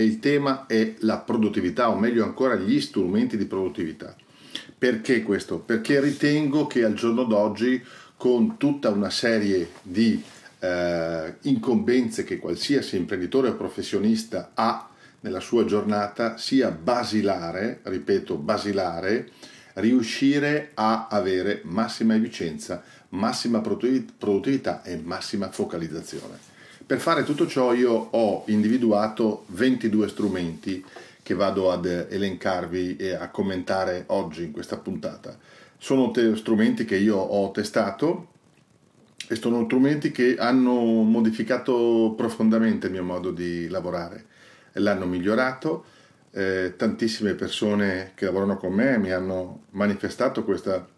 e il tema è la produttività, o meglio ancora gli strumenti di produttività. Perché questo? Perché ritengo che al giorno d'oggi, con tutta una serie di eh, incombenze che qualsiasi imprenditore o professionista ha nella sua giornata, sia basilare, ripeto, basilare, riuscire a avere massima efficienza, massima produttività e massima focalizzazione. Per fare tutto ciò io ho individuato 22 strumenti che vado ad elencarvi e a commentare oggi in questa puntata. Sono te- strumenti che io ho testato e sono strumenti che hanno modificato profondamente il mio modo di lavorare, l'hanno migliorato, eh, tantissime persone che lavorano con me mi hanno manifestato questa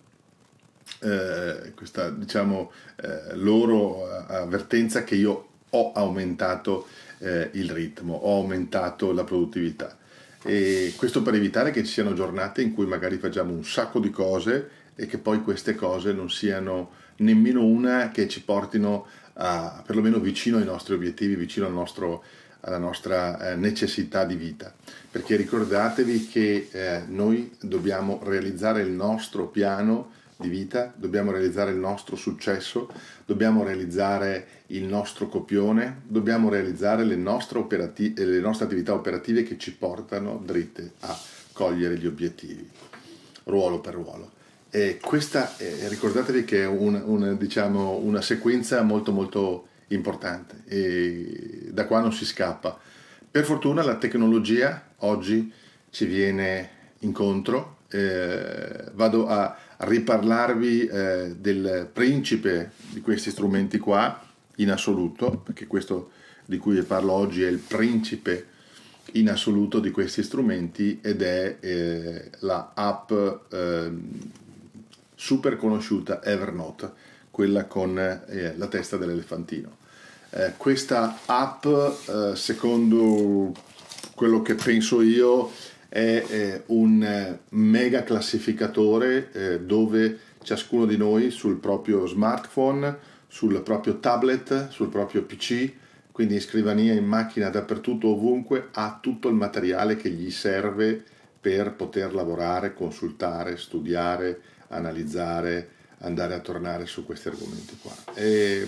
eh, questa diciamo eh, loro eh, avvertenza che io ho aumentato eh, il ritmo, ho aumentato la produttività. E questo per evitare che ci siano giornate in cui magari facciamo un sacco di cose e che poi queste cose non siano nemmeno una che ci portino a, perlomeno vicino ai nostri obiettivi, vicino al nostro, alla nostra eh, necessità di vita. Perché ricordatevi che eh, noi dobbiamo realizzare il nostro piano di vita, dobbiamo realizzare il nostro successo, dobbiamo realizzare il nostro copione, dobbiamo realizzare le nostre, operati- le nostre attività operative che ci portano dritte a cogliere gli obiettivi, ruolo per ruolo. E questa, è, ricordatevi che è un, un, diciamo, una sequenza molto molto importante e da qua non si scappa. Per fortuna la tecnologia oggi ci viene incontro eh, vado a riparlarvi eh, del principe di questi strumenti qua in assoluto, perché questo di cui vi parlo oggi è il principe in assoluto di questi strumenti ed è eh, la app ehm, super conosciuta Evernote, quella con eh, la testa dell'elefantino. Eh, questa app, eh, secondo quello che penso io, è eh, un mega classificatore eh, dove ciascuno di noi sul proprio smartphone, sul proprio tablet, sul proprio PC, quindi in scrivania, in macchina, dappertutto, ovunque, ha tutto il materiale che gli serve per poter lavorare, consultare, studiare, analizzare, andare a tornare su questi argomenti qua. E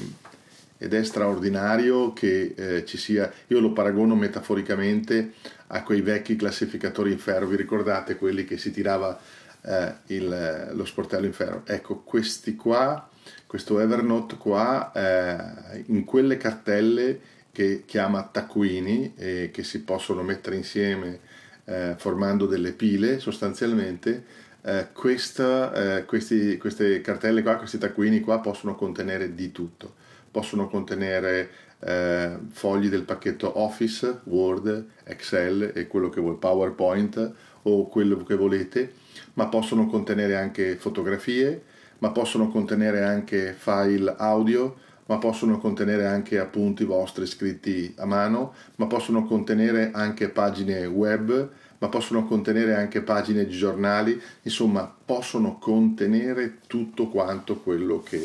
ed è straordinario che eh, ci sia, io lo paragono metaforicamente a quei vecchi classificatori in ferro, vi ricordate quelli che si tirava eh, il, eh, lo sportello in ferro? Ecco, questi qua, questo Evernote qua, eh, in quelle cartelle che chiama taccuini e che si possono mettere insieme eh, formando delle pile sostanzialmente, eh, questa, questi, queste cartelle qua, questi taccuini qua possono contenere di tutto possono contenere eh, fogli del pacchetto Office, Word, Excel e quello che vuoi, PowerPoint o quello che volete, ma possono contenere anche fotografie, ma possono contenere anche file audio, ma possono contenere anche appunti vostri scritti a mano, ma possono contenere anche pagine web, ma possono contenere anche pagine di giornali, insomma possono contenere tutto quanto quello che,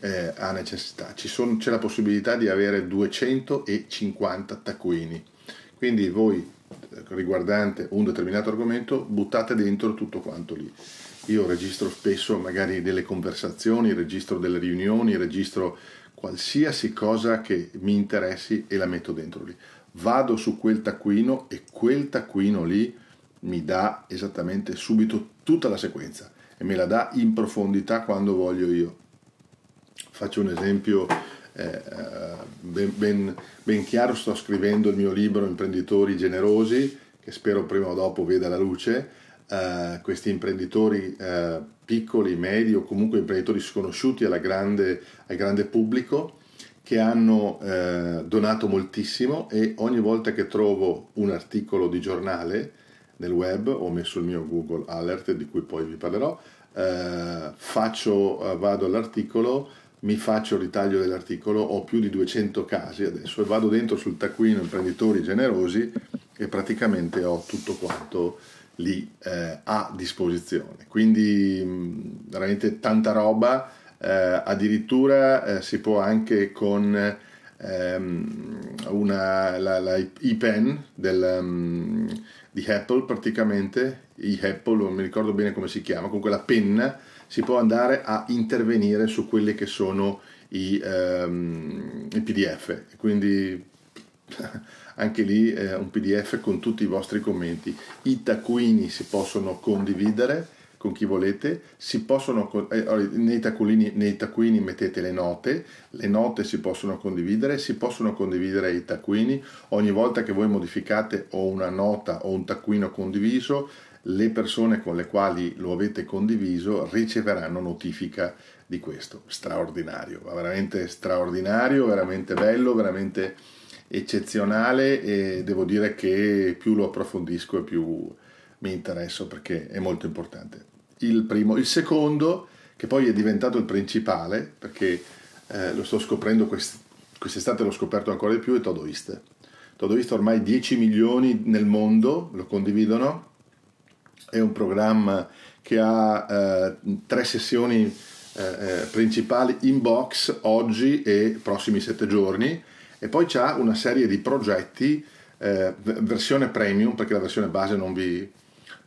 eh, ha necessità. Ci Sono, c'è la possibilità di avere 250 taccuini, quindi voi eh, riguardante un determinato argomento buttate dentro tutto quanto lì. Io registro spesso magari delle conversazioni, registro delle riunioni, registro qualsiasi cosa che mi interessi e la metto dentro lì. Vado su quel taccuino e quel taccuino lì mi dà esattamente subito tutta la sequenza e me la dà in profondità quando voglio io. Faccio un esempio eh, eh, ben, ben, ben chiaro, sto scrivendo il mio libro Imprenditori generosi, che spero prima o dopo veda la luce. Uh, questi imprenditori uh, piccoli, medi o comunque imprenditori sconosciuti grande, al grande pubblico che hanno uh, donato moltissimo e ogni volta che trovo un articolo di giornale nel web, ho messo il mio Google Alert di cui poi vi parlerò, faccio, vado all'articolo, mi faccio il ritaglio dell'articolo, ho più di 200 casi adesso e vado dentro sul taccuino imprenditori generosi e praticamente ho tutto quanto lì eh, a disposizione. Quindi mh, mm, veramente tanta roba, eh, addirittura eh, si può anche con ehm, una, la, la iPen del, um, di Apple praticamente, iApple, non mi ricordo bene come si chiama, comunque la penna si può andare a intervenire su quelli che sono i, ehm, i PDF. Quindi anche lì eh, un PDF con tutti i vostri commenti. I taccuini si possono condividere con chi volete, si possono, eh, nei, taccuini, nei taccuini mettete le note, le note si possono condividere, si possono condividere i taccuini, ogni volta che voi modificate o una nota o un taccuino condiviso le persone con le quali lo avete condiviso riceveranno notifica di questo. Straordinario, veramente straordinario, veramente bello, veramente eccezionale e devo dire che più lo approfondisco e più mi interesso perché è molto importante. Il primo, il secondo, che poi è diventato il principale, perché eh, lo sto scoprendo quest- quest'estate, l'ho scoperto ancora di più, è Todoist. Todoist ormai 10 milioni nel mondo lo condividono è un programma che ha eh, tre sessioni eh, eh, principali in box oggi e prossimi sette giorni e poi c'è una serie di progetti versione premium perché la versione base non vi,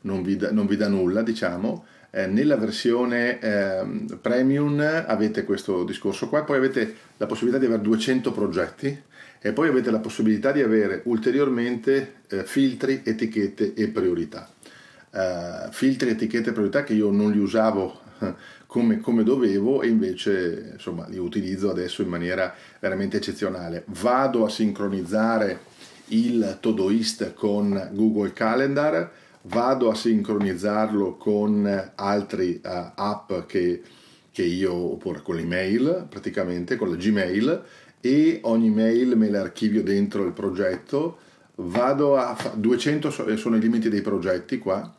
non vi, da, non vi dà nulla diciamo eh, nella versione eh, premium avete questo discorso qua, poi avete la possibilità di avere 200 progetti e poi avete la possibilità di avere ulteriormente eh, filtri, etichette e priorità eh, filtri, etichette e priorità che io non li usavo come, come, dovevo e invece insomma, li utilizzo adesso in maniera veramente eccezionale. Vado a sincronizzare il Todoist con Google Calendar, vado a sincronizzarlo con altre uh, app che, che io, oppure con l'email praticamente, con la Gmail e ogni mail me l'archivio dentro il progetto, vado a 200 sono i limiti dei progetti qua,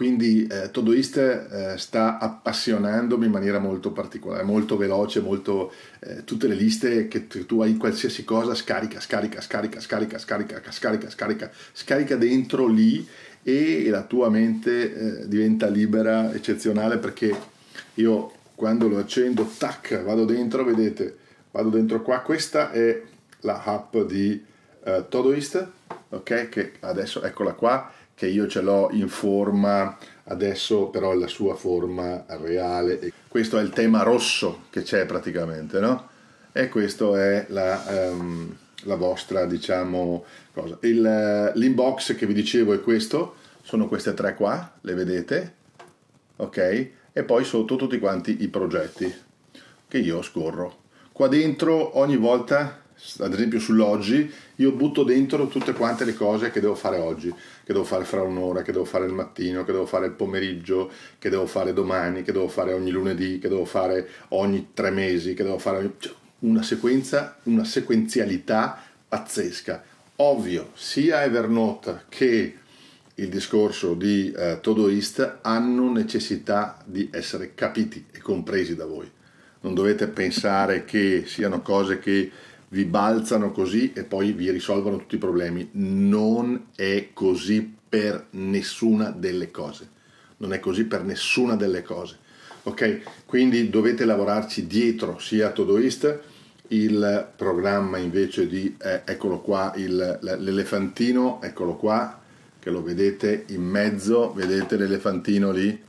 quindi eh, Todoist eh, sta appassionandomi in maniera molto particolare, molto veloce, molto, eh, tutte le liste che tu, tu hai qualsiasi cosa, scarica, scarica, scarica, scarica, scarica, scarica, scarica, scarica dentro lì e la tua mente eh, diventa libera, eccezionale perché io quando lo accendo, tac, vado dentro, vedete, vado dentro qua, questa è la app di eh, Todoist, ok? Che adesso eccola qua che io ce l'ho in forma, adesso però la sua forma reale. Questo è il tema rosso che c'è praticamente, no? E questa è la, um, la, vostra, diciamo, cosa. Il, eh, l'inbox che vi dicevo è questo, sono queste tre qua, le vedete, ok? E poi sotto tutti quanti i progetti che io scorro. Qua dentro ogni volta ad esempio sull'oggi, io butto dentro tutte quante le cose che devo fare oggi, che devo fare fra un'ora, che devo fare il mattino, che devo fare il pomeriggio, che devo fare domani, che devo fare ogni lunedì, che devo fare ogni tre mesi, che devo fare cioè, una sequenza, una sequenzialità pazzesca. Ovvio, sia Evernote che il discorso di eh, Todoist hanno necessità di essere capiti e compresi da voi. Non dovete pensare che siano cose che vi balzano così e poi vi risolvono tutti i problemi. Non è così per nessuna delle cose. Non è così per nessuna delle cose. Ok? Quindi dovete lavorarci dietro sia Todoist il programma invece di eh, eccolo qua il, l'elefantino, eccolo qua che lo vedete in mezzo, vedete l'elefantino lì?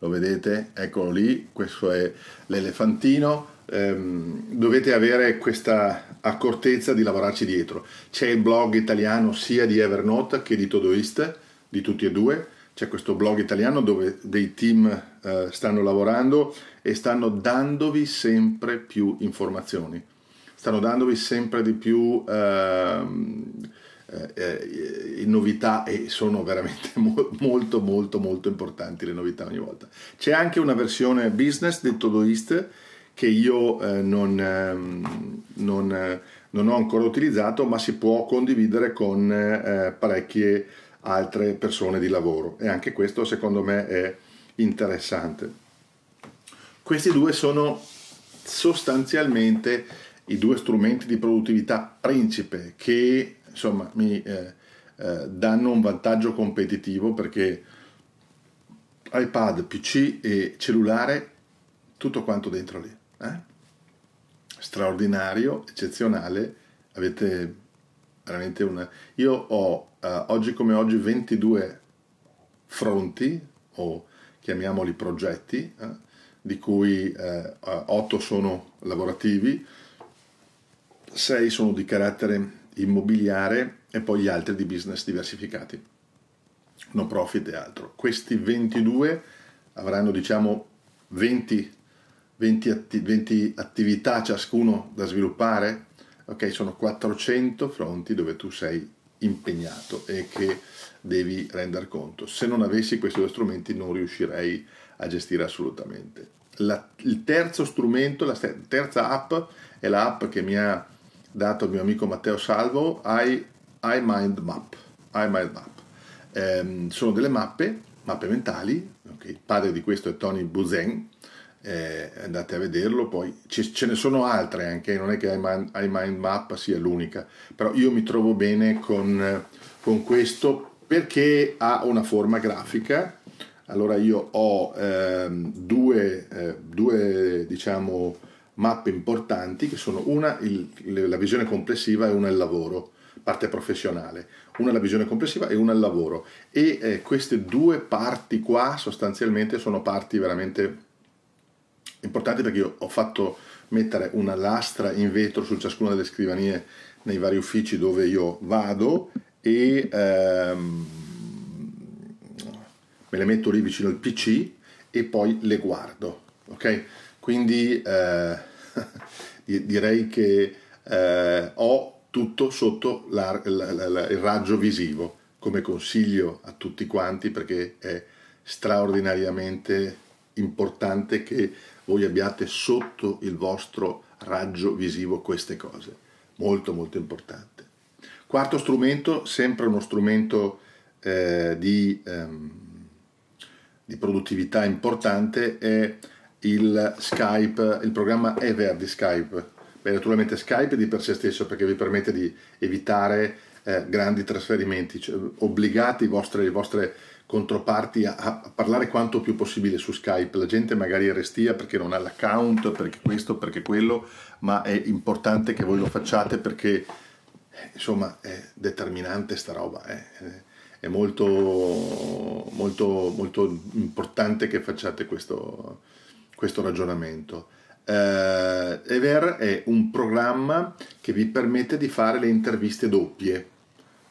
Lo vedete? Eccolo lì, questo è l'elefantino ehm, dovete avere questa accortezza di lavorarci dietro. C'è il blog italiano sia di Evernote che di Todoist, di tutti e due, c'è questo blog italiano dove dei team eh, stanno lavorando e stanno dandovi sempre più informazioni, stanno dandovi sempre di più ehm, eh, eh, novità e sono veramente mo- molto molto molto importanti le novità ogni volta. C'è anche una versione business di Todoist che io eh, non, ehm, non, eh, non, ho ancora utilizzato, ma si può condividere con eh, parecchie altre persone di lavoro e anche questo secondo me è interessante. Questi due sono sostanzialmente i due strumenti di produttività principe che insomma mi eh, eh, danno un vantaggio competitivo perché iPad, PC e cellulare tutto quanto dentro lì eh? straordinario, eccezionale, avete veramente una... Io ho eh, oggi come oggi 22 fronti, o chiamiamoli progetti, eh, di cui 8 eh, eh, sono lavorativi, 6 sono di carattere immobiliare e poi gli altri di business diversificati, no profit e altro. Questi 22 avranno diciamo 20 20, atti- 20 attività ciascuno da sviluppare, ok? Sono 400 fronti dove tu sei impegnato e che devi rendere conto. Se non avessi questi due strumenti non riuscirei a gestire assolutamente. La, il terzo strumento, la terza app è l'app che mi ha dato il mio amico Matteo Salvo, I, iMindMap. iMindMap. Ehm, sono delle mappe, mappe mentali, okay? il padre di questo è Tony Buzen, eh, andate a vederlo, poi ce, ce, ne sono altre anche, non è che iMind Map sia l'unica, però io mi trovo bene con, con questo perché ha una forma grafica, allora io ho eh, due, eh, due diciamo, mappe importanti che sono una il, la visione complessiva e una il lavoro parte professionale, una la visione complessiva e una il lavoro e eh, queste due parti qua sostanzialmente sono parti veramente importante perché io ho fatto mettere una lastra in vetro su ciascuna delle scrivanie nei vari uffici dove io vado e ehm, me le metto lì vicino al PC e poi le guardo, ok? Quindi eh, direi che eh, ho tutto sotto la, la, la, il raggio visivo come consiglio a tutti quanti perché è straordinariamente importante che voi abbiate sotto il vostro raggio visivo queste cose. Molto molto importante. Quarto strumento, sempre uno strumento eh, di, ehm, di, produttività importante, è il Skype, il programma Ever di Skype. Beh, naturalmente Skype di per sé stesso perché vi permette di evitare eh, grandi trasferimenti, cioè, obbligate i vostri, i vostri controparti a, a, parlare quanto più possibile su Skype. La gente magari restia perché non ha l'account, perché questo, perché quello, ma è importante che voi lo facciate perché insomma è determinante sta roba. Eh. È molto, molto, molto importante che facciate questo, questo ragionamento. Eh, Ever è un programma che vi permette di fare le interviste doppie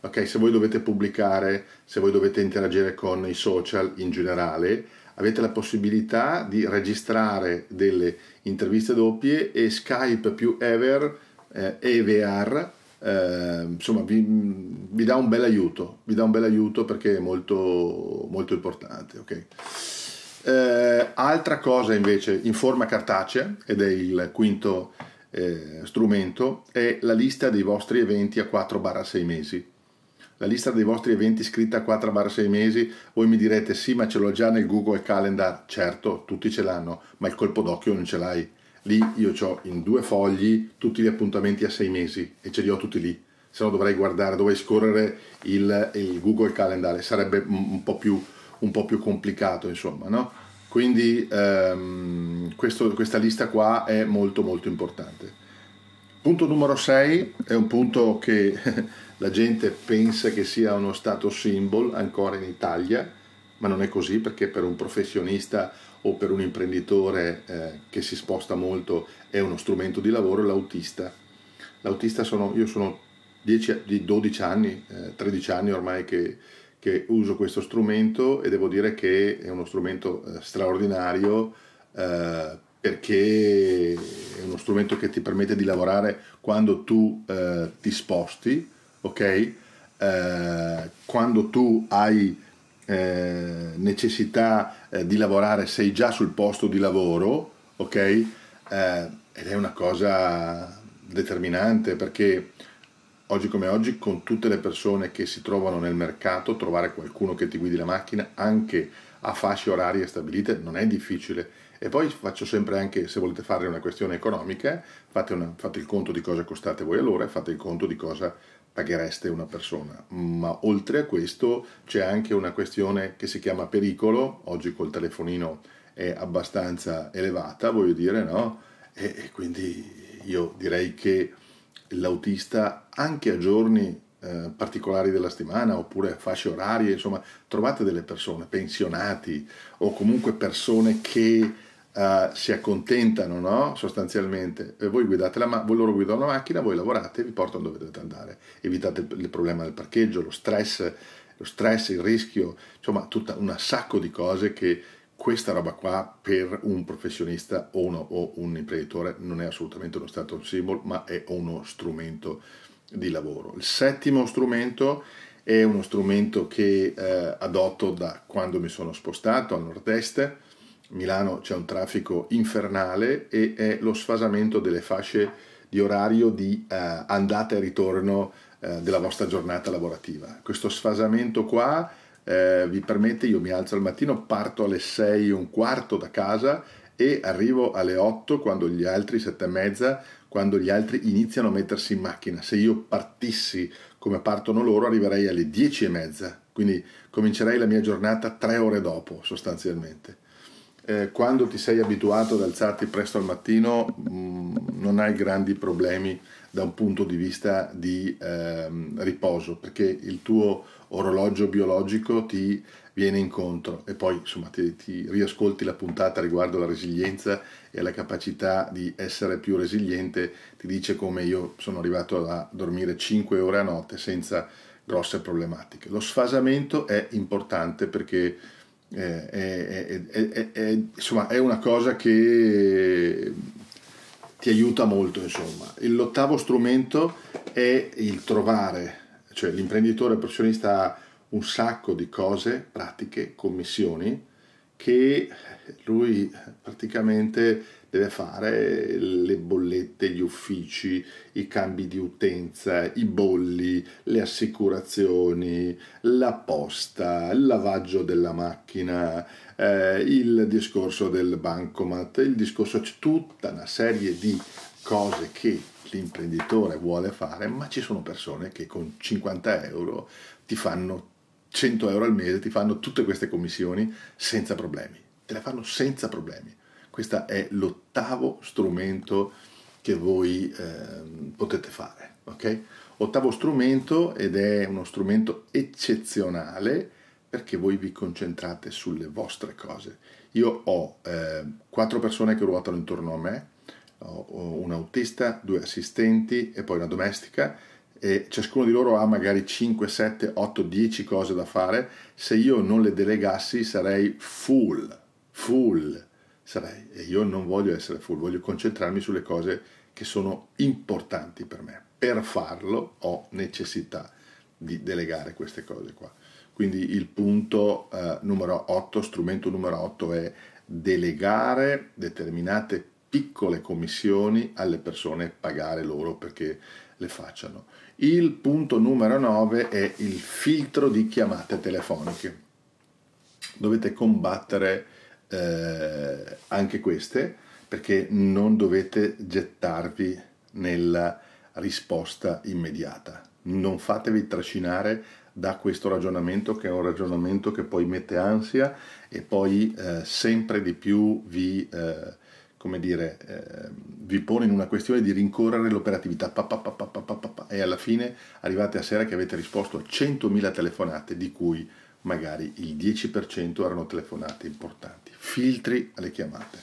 ok, se voi dovete pubblicare, se voi dovete interagire con i social in generale, avete la possibilità di registrare delle interviste doppie e Skype più Ever eh, EVR eh, insomma vi, vi, dà un bel aiuto vi dà un bel aiuto perché è molto, molto importante okay? eh, altra cosa invece in forma cartacea ed è il quinto eh, strumento è la lista dei vostri eventi a 4-6 mesi la lista dei vostri eventi scritta a 4-6 mesi, voi mi direte sì ma ce l'ho già nel Google Calendar, certo tutti ce l'hanno, ma il colpo d'occhio non ce l'hai. Lì io ho in due fogli tutti gli appuntamenti a 6 mesi e ce li ho tutti lì, se no dovrei guardare, dovrei scorrere il, il Google Calendar, sarebbe un po' più, un po più complicato insomma, no? Quindi ehm, questo, questa lista qua è molto molto importante. Punto numero 6 è un punto che la gente pensa che sia uno stato symbol ancora in Italia, ma non è così perché per un professionista o per un imprenditore eh, che si sposta molto è uno strumento di lavoro l'autista. L'autista sono, io sono 10, 12 anni, eh, 13 anni ormai che, che, uso questo strumento e devo dire che è uno strumento eh, straordinario eh, perché è uno strumento che ti permette di lavorare quando tu eh, ti sposti ok? Eh, quando tu hai eh, necessità eh, di lavorare sei già sul posto di lavoro, ok? Eh, ed è una cosa determinante perché oggi come oggi con tutte le persone che si trovano nel mercato trovare qualcuno che ti guidi la macchina anche a fasce orarie stabilite non è difficile e poi faccio sempre anche, se volete fare una questione economica, fate, una, fate, il conto di cosa costate voi all'ora e fate il conto di cosa paghereste una persona, ma oltre a questo c'è anche una questione che si chiama pericolo, oggi col telefonino è abbastanza elevata, voglio dire, no? E, e quindi io direi che l'autista anche a giorni eh, particolari della settimana oppure a fasce orarie, insomma, trovate delle persone, pensionati o comunque persone che eh, si accontentano no? sostanzialmente, voi guidate la ma- loro guidano la macchina, voi lavorate e vi portano dove dovete andare, evitate il, problema del parcheggio, lo stress, lo stress, il rischio, insomma tutta un sacco di cose che questa roba qua per un professionista o, uno, o un imprenditore non è assolutamente uno status symbol, ma è uno strumento di lavoro. Il settimo strumento è uno strumento che eh, adotto da quando mi sono spostato al nord-est Milano c'è un traffico infernale e è lo sfasamento delle fasce di orario di eh, andata e ritorno eh, della vostra giornata lavorativa. Questo sfasamento qua eh, vi permette, io mi alzo al mattino, parto alle 6 un quarto da casa e arrivo alle 8 quando gli altri, 7 e mezza, quando gli altri iniziano a mettersi in macchina. Se io partissi come partono loro arriverei alle 10 e mezza, quindi comincerei la mia giornata tre ore dopo sostanzialmente eh, quando ti sei abituato ad alzarti presto al mattino mh, mm, non hai grandi problemi da un punto di vista di ehm, riposo, perché il tuo orologio biologico ti viene incontro e poi insomma ti, ti, riascolti la puntata riguardo la resilienza e la capacità di essere più resiliente, ti dice come io sono arrivato a dormire 5 ore a notte senza grosse problematiche. Lo sfasamento è importante perché eh, è, è, è, è, insomma, è una cosa che ti aiuta molto. Insomma. L'ottavo strumento è il trovare, cioè l'imprenditore professionista ha un sacco di cose, pratiche, commissioni, che lui praticamente deve fare le bollette, gli uffici, i cambi di utenza, i bolli, le assicurazioni, la posta, il lavaggio della macchina, eh, il discorso del bancomat, il discorso, c'è tutta una serie di cose che l'imprenditore vuole fare, ma ci sono persone che con 50 euro ti fanno 100 euro al mese, ti fanno tutte queste commissioni senza problemi, te le fanno senza problemi questo è l'ottavo strumento che voi eh, potete fare, ok? Ottavo strumento ed è uno strumento eccezionale perché voi vi concentrate sulle vostre cose. Io ho eh, quattro persone che ruotano intorno a me, ho un autista, due assistenti e poi una domestica e ciascuno di loro ha magari 5, 7, 8, 10 cose da fare. Se io non le delegassi sarei full, full sarei e io non voglio essere full, voglio concentrarmi sulle cose che sono importanti per me. Per farlo ho necessità di delegare queste cose qua. Quindi il punto eh, numero 8, strumento numero 8 è delegare determinate piccole commissioni alle persone pagare loro perché le facciano. Il punto numero 9 è il filtro di chiamate telefoniche. Dovete combattere eh, anche queste, perché non dovete gettarvi nella risposta immediata. Non fatevi trascinare da questo ragionamento che è un ragionamento che poi mette ansia e poi eh, sempre di più vi, eh, come dire, eh, vi pone in una questione di rincorrere l'operatività pa, pa, pa, e alla fine arrivate a sera che avete risposto a 100.000 telefonate di cui magari il 10% erano telefonate importanti, filtri alle chiamate.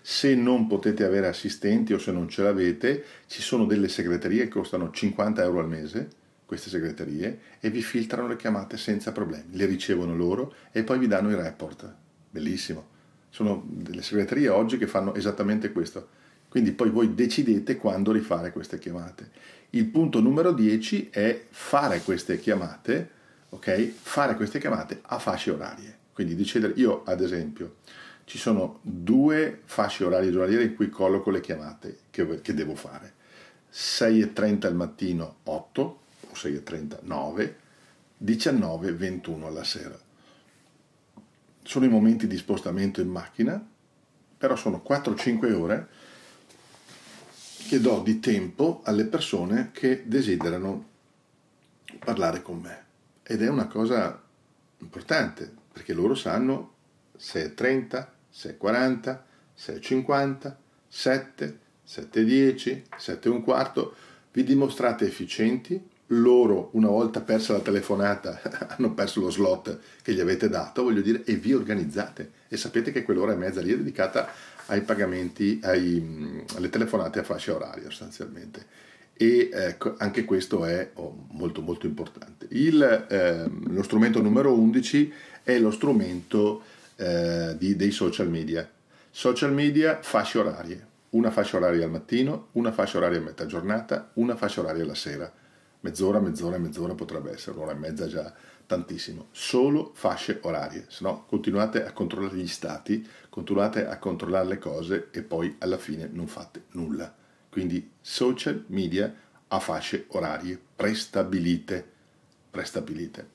Se non potete avere assistenti o se non ce l'avete, ci sono delle segreterie che costano 50 euro al mese, queste segreterie, e vi filtrano le chiamate senza problemi, le ricevono loro e poi vi danno i report. Bellissimo. Sono delle segreterie oggi che fanno esattamente questo. Quindi poi voi decidete quando rifare queste chiamate. Il punto numero 10 è fare queste chiamate okay, fare queste chiamate a fasce orarie. Quindi decidere, io ad esempio, ci sono due fasce orarie giornaliere in cui colloco le chiamate che, che devo fare. 6.30 al mattino 8 o 6.30 9, 19, 21 alla sera. Sono i momenti di spostamento in macchina, però sono 4-5 ore che do di tempo alle persone che desiderano parlare con me. Ed è una cosa importante, perché loro sanno se è 30, se è 40, se è 50, 7, 710, 7 un quarto, vi dimostrate efficienti, loro una volta persa la telefonata hanno perso lo slot che gli avete dato, voglio dire, e vi organizzate e sapete che quell'ora e mezza lì è dedicata ai pagamenti, ai, mm, alle telefonate a fascia oraria sostanzialmente e eh, anche questo è oh, molto molto importante. Il, eh, lo strumento numero 11 è lo strumento eh, di, dei social media. Social media fasce orarie, una fascia oraria al mattino, una fascia oraria a metà giornata, una fascia oraria alla sera. Mezz'ora, mezz'ora, mezz'ora potrebbe essere, un'ora e mezza già tantissimo. Solo fasce orarie, se no continuate a controllare gli stati, continuate a controllare le cose e poi alla fine non fate nulla quindi social media a fasce orarie prestabilite. prestabilite.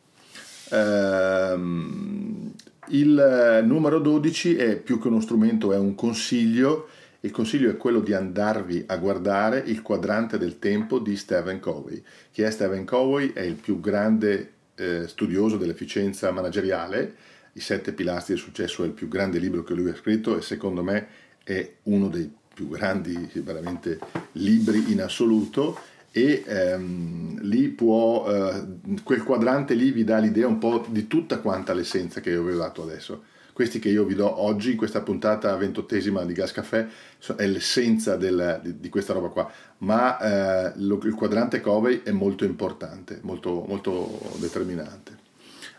Ehm, il numero 12 è più che uno strumento, è un consiglio. Il consiglio è quello di andarvi a guardare il quadrante del tempo di Stephen Covey. Chi è Stephen Covey? È il più grande eh, studioso dell'efficienza manageriale. I sette pilastri del successo è il più grande libro che lui ha scritto e secondo me è uno dei più più grandi veramente libri in assoluto e ehm, lì può, eh, quel quadrante lì vi dà l'idea un po' di tutta quanta l'essenza che io vi ho dato adesso. Questi che io vi do oggi in questa puntata ventottesima di Gas Caffè è l'essenza del, di, di, questa roba qua, ma eh, lo, il quadrante Covey è molto importante, molto, molto determinante.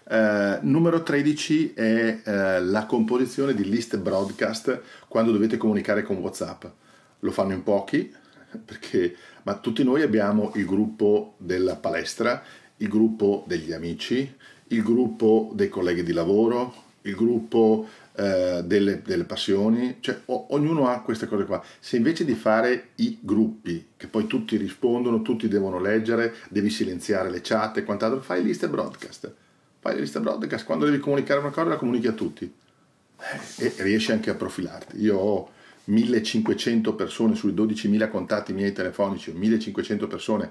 Eh, numero 13 è eh, la composizione di list broadcast quando dovete comunicare con WhatsApp. Lo fanno in pochi, perché, ma tutti noi abbiamo il gruppo della palestra, il gruppo degli amici, il gruppo dei colleghi di lavoro, il gruppo eh, delle, delle, passioni, cioè o, ognuno ha queste cose qua. Se invece di fare i gruppi, che poi tutti rispondono, tutti devono leggere, devi silenziare le chat e quant'altro, fai liste broadcast fai la lista broadcast, quando devi comunicare una cosa la comunichi a tutti e riesci anche a profilarti. Io ho 1500 persone sui 12.000 contatti miei telefonici, 1500 persone,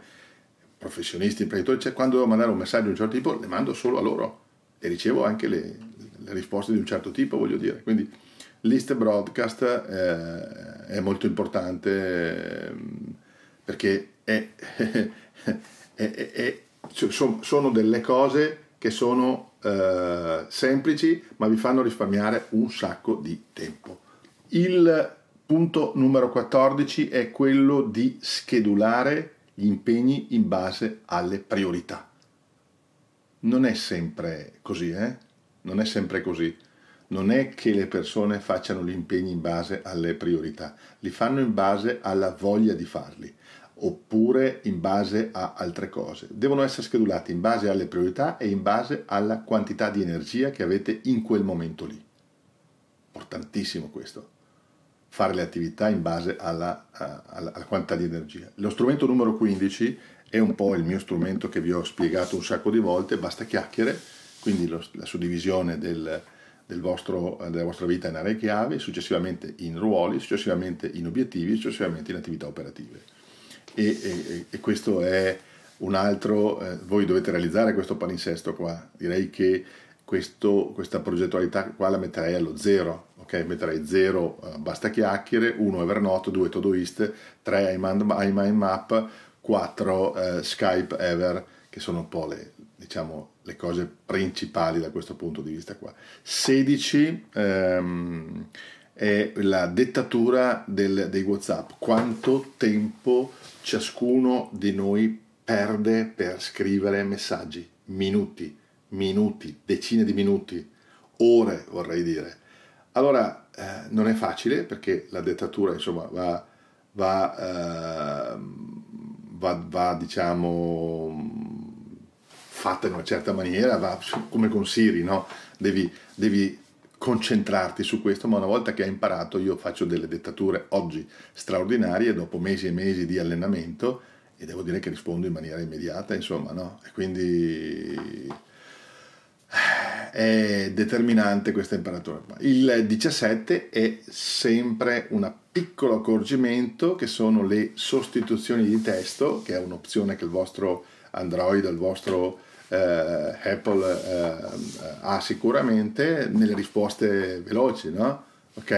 professionisti, imprenditori, cioè quando devo mandare un messaggio di un certo tipo le mando solo a loro e ricevo anche le, le risposte di un certo tipo, voglio dire. Quindi list broadcast eh, è molto importante eh, perché è, è, è, sono delle cose che sono eh, semplici ma vi fanno risparmiare un sacco di tempo. Il punto numero 14 è quello di schedulare gli impegni in base alle priorità. Non è sempre così, eh? Non è sempre così. Non è che le persone facciano gli impegni in base alle priorità, li fanno in base alla voglia di farli oppure in base a altre cose. Devono essere schedulati in base alle priorità e in base alla quantità di energia che avete in quel momento lì. Importantissimo questo, fare le attività in base alla, alla, alla quantità di energia. Lo strumento numero 15 è un po' il mio strumento che vi ho spiegato un sacco di volte, basta chiacchiere, quindi lo, la suddivisione del, del vostro, della vostra vita in aree chiave, successivamente in ruoli, successivamente in obiettivi, successivamente in attività operative e, e, e questo è un altro, eh, voi dovete realizzare questo palinsesto qua, direi che questo, questa progettualità qua la metterei allo zero, ok? Metterei zero uh, basta chiacchiere, uno Evernote, due Todoist, 3 iMindMap, quattro uh, Skype Ever, che sono un po' le, diciamo, le cose principali da questo punto di vista qua. 16 ehm, è la dettatura del, dei WhatsApp, quanto tempo ciascuno di noi perde per scrivere messaggi, minuti, minuti, decine di minuti, ore vorrei dire. Allora eh, non è facile perché la dettatura insomma va, va, eh, va, va diciamo fatta in una certa maniera, va come con Siri, no? devi, devi concentrarti su questo, ma una volta che hai imparato io faccio delle dettature oggi straordinarie dopo mesi e mesi di allenamento e devo dire che rispondo in maniera immediata, insomma, no? E quindi è determinante questa imparatura. Il 17 è sempre un piccolo accorgimento che sono le sostituzioni di testo, che è un'opzione che il vostro Android, il vostro eh, Apple eh, ha sicuramente nelle risposte veloci, no? Ok?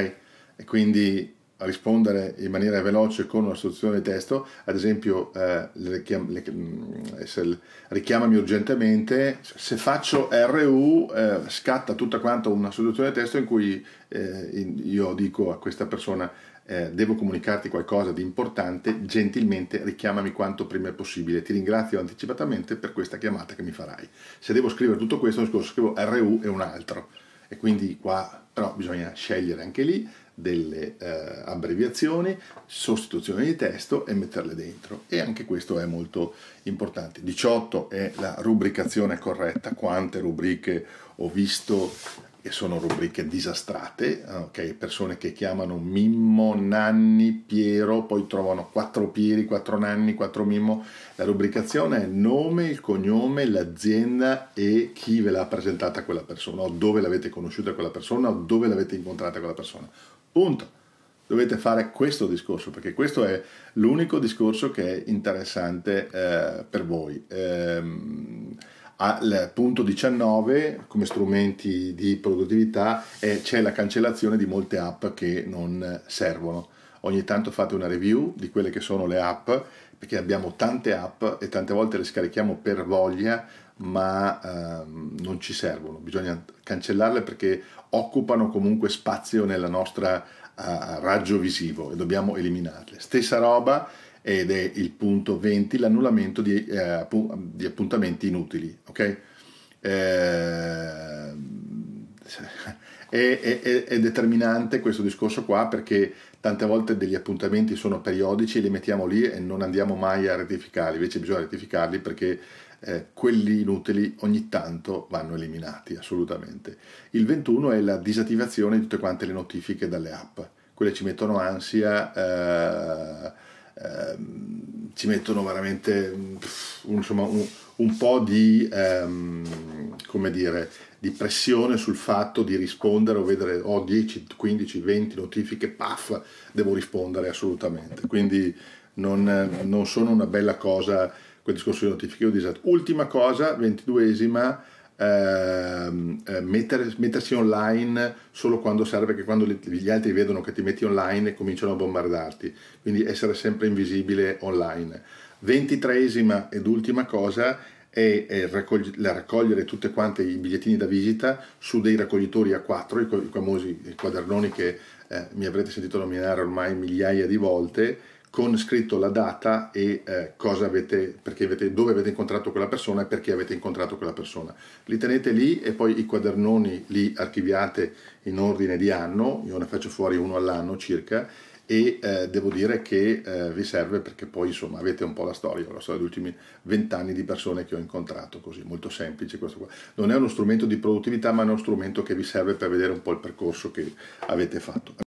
E quindi rispondere in maniera veloce con una soluzione di testo, ad esempio eh, richiam- le- mm, se richiamami urgentemente, se faccio RU eh, scatta tutta quanta una soluzione di testo in cui eh, in- io dico a questa persona eh, devo comunicarti qualcosa di importante, gentilmente richiamami quanto prima è possibile. Ti ringrazio anticipatamente per questa chiamata che mi farai. Se devo scrivere tutto questo, scrivo RU e un altro. E quindi qua però bisogna scegliere anche lì delle eh, abbreviazioni, sostituzioni di testo e metterle dentro. E anche questo è molto importante. 18 è la rubricazione corretta, quante rubriche ho visto che sono rubriche disastrate, eh, ok? Persone che chiamano Mimmo, Nanni, Piero, poi trovano quattro Pieri, quattro Nanni, quattro Mimmo. La rubricazione è nome, il cognome, l'azienda e chi ve l'ha presentata quella persona, o dove l'avete conosciuta quella persona, o dove l'avete incontrata quella persona. Punto. Dovete fare questo discorso perché questo è l'unico discorso che è interessante eh, per voi. Ehm, al punto 19, come strumenti di produttività, è, c'è la cancellazione di molte app che non servono. Ogni tanto fate una review di quelle che sono le app, perché abbiamo tante app e tante volte le scarichiamo per voglia, ma ehm, non ci servono. Bisogna cancellarle perché occupano comunque spazio nella nostra eh, raggio visivo e dobbiamo eliminarle. Stessa roba ed è il punto 20, l'annullamento di, eh, di appuntamenti inutili. Okay? Eh, è, è, è, determinante questo discorso qua perché tante volte degli appuntamenti sono periodici e li mettiamo lì e non andiamo mai a rettificarli, invece bisogna rettificarli perché eh, quelli inutili ogni tanto vanno eliminati assolutamente. Il 21 è la disattivazione di tutte quante le notifiche dalle app, quelle ci mettono ansia. Eh, ehm, ci mettono veramente mm, insomma, un, un, po' di, ehm, come dire, di pressione sul fatto di rispondere o vedere ho oh, 10, 15, 20 notifiche, paf, devo rispondere assolutamente. Quindi non, non sono una bella cosa quel discorso di notifiche Ultima cosa, ventiduesima Ehm, eh, metter, mettersi online solo quando serve, che quando gli altri vedono che ti metti online e cominciano a bombardarti, quindi essere sempre invisibile online. Ventitreesima ed ultima cosa è, è raccogli- raccogliere tutti quanti i bigliettini da visita su dei raccoglitori a 4, i, i famosi quadernoni che eh, mi avrete sentito nominare ormai migliaia di volte con scritto la data e eh, cosa avete, avete, dove avete incontrato quella persona e perché avete incontrato quella persona. Li tenete lì e poi i quadernoni li archiviate in ordine di anno, io ne faccio fuori uno all'anno circa e eh, devo dire che eh, vi serve perché poi insomma avete un po' la storia, la storia degli ultimi vent'anni di persone che ho incontrato, così molto semplice questo qua. Non è uno strumento di produttività ma è uno strumento che vi serve per vedere un po' il percorso che avete fatto.